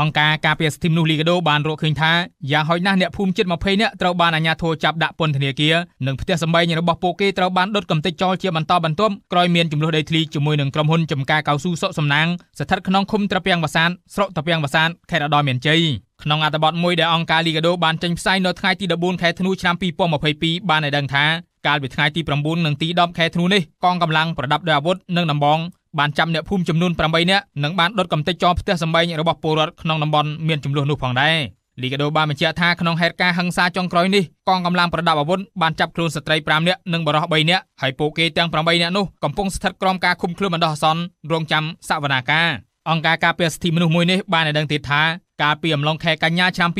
អង្គការការពារសិទ្ធិមនុស្សលីកាដូបានរកឃើញថាយ៉ាងហោចណាស់អ្នកភូមិជិត20នាក់ត្រូវបានអាជ្ញាធរចាប់ដាក់ពន្ធនាគារនិងផ្ទះសម្បែងរបស់ពួកគេត្រូវបានដុតកំទេចចោលជាបន្តបន្ទាប់ក្រោយមានចំនួនដីធ្លីជាមួយនឹងក្រុមហ៊ុនចំការកៅស៊ូសុកសំណាងស្ថិតក្នុងឃុំត្រពាំងវសានស្រុកត្រពាំងវសានខេត្តឧត្តរមានជ័យក្នុងអត្ថបទមួយដែលអង្គការលីកាដូបានចេញផ្សាយនៅថ្ងៃទី14ខែធ្នូឆ្នាំ2022បានឲ្យដឹងថាកាលពីថ្ងៃទី9និងទី10ខែធ្នូនេះកងកម្លាំងប្រដាប់ដោយអាវុធនិងដំបងបានចាប់អ្នកភូមិចំនួន8នាក់និងបានដុតកំទេចចងផ្ទះសម្បែងរបស់ពលរដ្ឋក្នុងតំបន់មានចំនួននោះផងដែរលីកាដូបានបញ្ជាក់ថាក្នុងហេតុការណ៍ហិង្សាចុងក្រោយនេះកងកម្លាំងប្រដាប់អាវុធបានចាប់ខ្លួនស្ត្រី5នាក់និងបុរស3នាក់ហើយពួកគេទាំង8នាក់នោះកំពុងស្ថិតក្រោមការឃុំឃ្លឿនបណ្ដោះអាសន្នរងចាំសវនាការអង្គការការពារសិទ្ធិមនុស្សមួយនេះបានឲ្យដឹងទៀតថាកាលពីអំឡុងខែកញ្ញាឆ្នាំ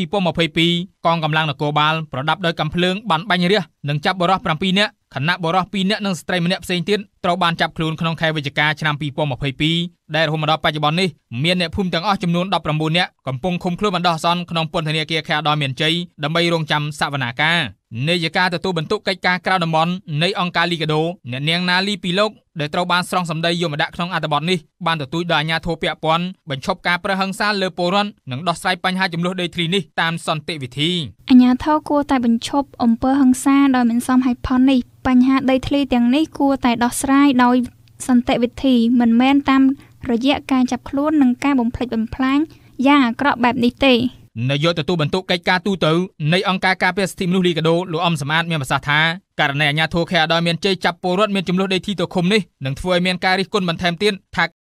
2022កងកម្លាំងនគរបាលប្រដាប់ដោយកាំភ្លើងបានបាញ់រះនិងចាប់បរិស7នាក់ខណៈបរិស2នាក់និងស្ត្រីម្នាក់ផ្សេងទៀតត្រូវបានចាប់ខ្លួនក្នុងខែវិច្ឆិកាឆ្នាំ2022ដែលរហូតមកដល់បច្ចុប្បន្ននេះមានអ្នកភូមិទាំងអស់ចំនួន19នាក់កំពុងឃុំខ្លួនបណ្ដោះអាសន្នក្នុងពន្ធនាគារខេត្តឧត្តរមានជ័យដើម្បីរងចាំសវនាការនាយិកាទទួលបន្ទុកកិច្ចការក្រៅតំបន់នៃអង្គការលីកាដូអ្នកនាងណាលីពីលោកដែលត្រូវបានស្រង់សម្ដីយមដាក់ក្នុងអត្ថបទនេះបានទទូចដល់អាជ្ញាធរពាក់ព័ន្ធបញ្ឈប់ការប្រើហិង្សាលើពលរដ្ឋនិងដោះស្រាយបញ្ហាចំនួនដីធ្លីនេះតាមសន្តិវិធីអាញាធរគួរតែបញ្ឈប់អំពើហិង្សាដោយមិនសមហេតុផលនេះបញ្ហាដីធ្លីទាំងនេះគួរតែដោះស្រាយដោយ សន្តិវិធី មិនមែនតាមរយៈការចាប់ខ្លួននិងការបំផ្លិចបំផ្លាញយ៉ាងអាក្រក់បែបនេះទេនាយកទទួលបន្ទុកកិច្ចការទូតនៃអង្គការការពារសិទ្ធិមនុស្សលីកាដូលោកអំសមត្ថមានប្រសាសន៍ថាករណីអាញាធរខេអាដោយមានជ័យចាប់ពលរដ្ឋមានចំនួនដីធីទៅឃុំនេះនឹងធ្វើឲ្យមានការរិះគន់បន្ថែមទៀតថា